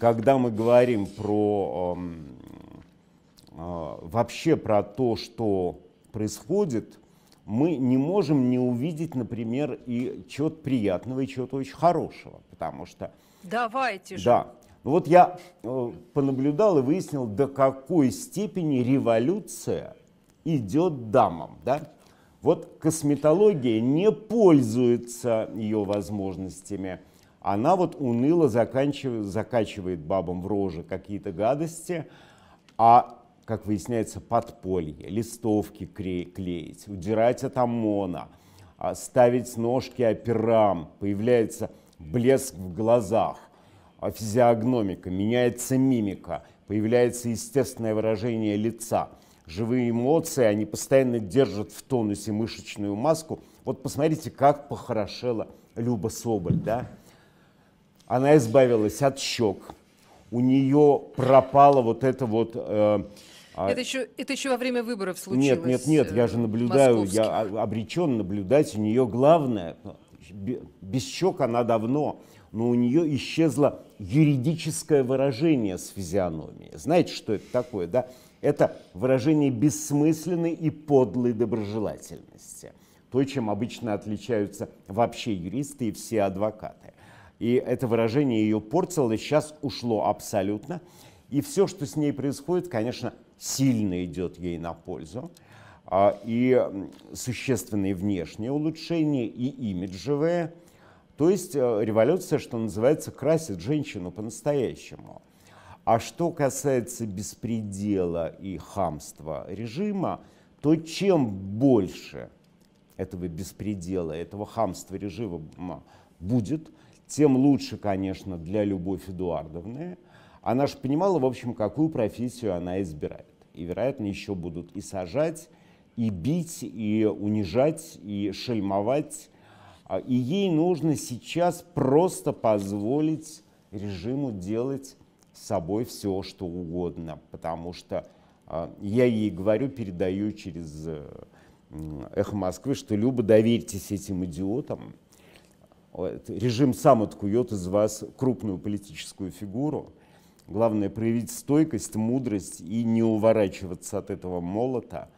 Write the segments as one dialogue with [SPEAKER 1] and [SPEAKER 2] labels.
[SPEAKER 1] когда мы говорим про эм, э, вообще про то, что происходит, мы не можем не увидеть, например, и чего-то приятного, и чего-то очень хорошего, потому что... Давайте же. Да. Ну вот я э, понаблюдал и выяснил, до какой степени революция идет дамам, да? Вот косметология не пользуется ее возможностями она вот уныло заканчивает, закачивает бабам в рожи какие-то гадости, а, как выясняется, подполье, листовки клеить, удирать от ОМОНа, а, ставить ножки операм, появляется блеск в глазах, а, физиогномика, меняется мимика, появляется естественное выражение лица. Живые эмоции, они постоянно держат в тонусе мышечную маску. Вот посмотрите, как похорошела Люба Соболь, да? она избавилась от щек, у нее пропало вот это вот... Э, а это, еще, это еще во время выборов случилось. Нет, нет, нет, я же э, наблюдаю, московских. я обречен наблюдать. У нее главное, ну, без щек она давно, но у нее исчезло юридическое выражение с физиономией. Знаете, что это такое, да? Это выражение бессмысленной и подлой доброжелательности. То, чем обычно отличаются вообще юристы и все адвокаты. И это выражение ее портило, сейчас ушло абсолютно. И все, что с ней происходит, конечно, сильно идет ей на пользу. А, и существенные внешние улучшения, и имиджевые. То есть э, революция, что называется, красит женщину по-настоящему. А что касается беспредела и хамства режима, то чем больше этого беспредела, этого хамства режима будет, тем лучше, конечно, для Любовь Эдуардовны. Она же понимала, в общем, какую профессию она избирает. И, вероятно, еще будут и сажать, и бить, и унижать, и шельмовать. А, и ей нужно сейчас просто позволить режиму делать с собой все, что угодно, потому что а, я ей говорю, передаю через э, Эхо Москвы, что Люба, доверьтесь этим идиотам, режим сам откует из вас крупную политическую фигуру. Главное проявить стойкость, мудрость и не уворачиваться от этого молота.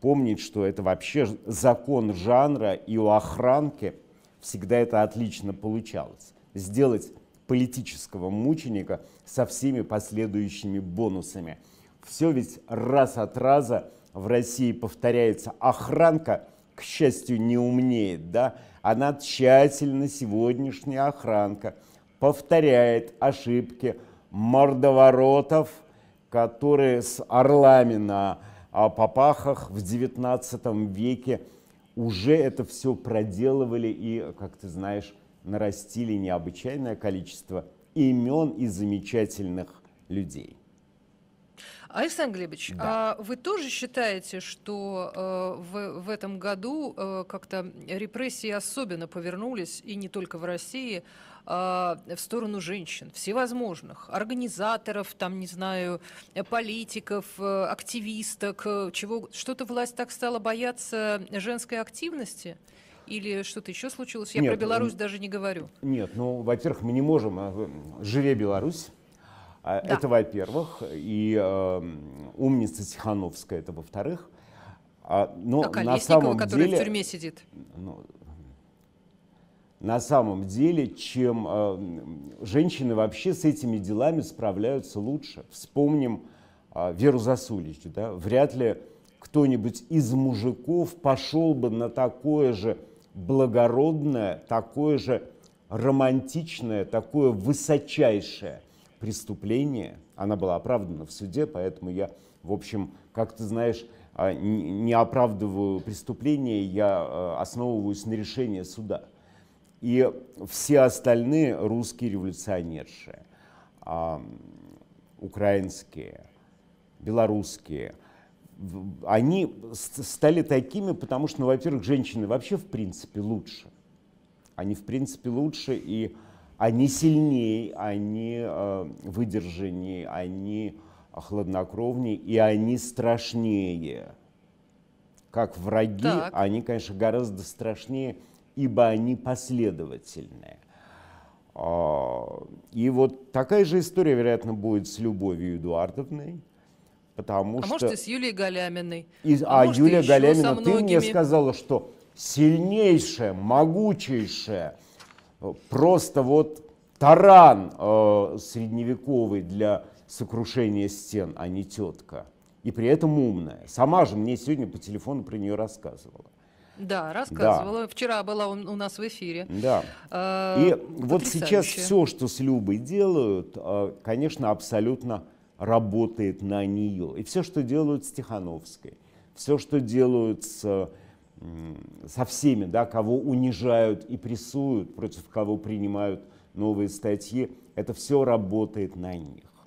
[SPEAKER 1] Помнить, что это вообще закон жанра, и у охранки всегда это отлично получалось. Сделать политического мученика со всеми последующими бонусами. Все ведь раз от раза в России повторяется охранка – к счастью, не умнеет, да, она тщательно, сегодняшняя охранка, повторяет ошибки мордоворотов, которые с орлами на а, попахах в XIX веке уже это все проделывали и, как ты знаешь, нарастили необычайное количество имен и замечательных людей. Александр Глебович, да. а вы тоже считаете, что э, в, в этом году э, как-то репрессии особенно повернулись, и не только в России, а в сторону женщин, всевозможных, организаторов, там, не знаю, политиков, э, активисток, э, чего, что-то власть так стала бояться женской активности? Или что-то еще случилось? Я нет, про Беларусь даже не говорю. Нет, ну, во-первых, мы не можем, а, живе Беларусь, а, да. Это во-первых, и э, умница Тихановская, это во-вторых. А, но а на самом который деле, в тюрьме сидит. Ну, на самом деле, чем э, женщины вообще с этими делами справляются лучше. Вспомним э, Веру Засулич, да? вряд ли кто-нибудь из мужиков пошел бы на такое же благородное, такое же романтичное, такое высочайшее преступление, она была оправдана в суде, поэтому я, в общем, как ты знаешь, а, не оправдываю преступление, я а, основываюсь на решении суда. И все остальные русские революционерши, а, украинские, белорусские, они стали такими, потому что, ну, во-первых, женщины вообще в принципе лучше. Они в принципе лучше и они а сильнее, а они э, выдержаннее, а они хладнокровнее и они страшнее. Как враги, так. они, конечно, гораздо страшнее, ибо они последовательные. и вот такая же история, вероятно, будет с Любовью Эдуардовной. Потому а что... может и с Юлией Галяминой. И... А, а может, Юлия Галямина, ты мне сказала, что сильнейшая, могучейшая, просто вот таран э, средневековый для сокрушения стен, а не тетка. И при этом умная. Сама же мне сегодня по телефону про нее рассказывала. Да, рассказывала. Да. Вчера была у нас в эфире. Да. Э, И вот сейчас все, что с Любой делают, э, конечно, абсолютно работает на нее. И все, что делают с Тихановской, все, что делают с со всеми, да, кого унижают и прессуют, против кого принимают новые статьи, это все работает на них.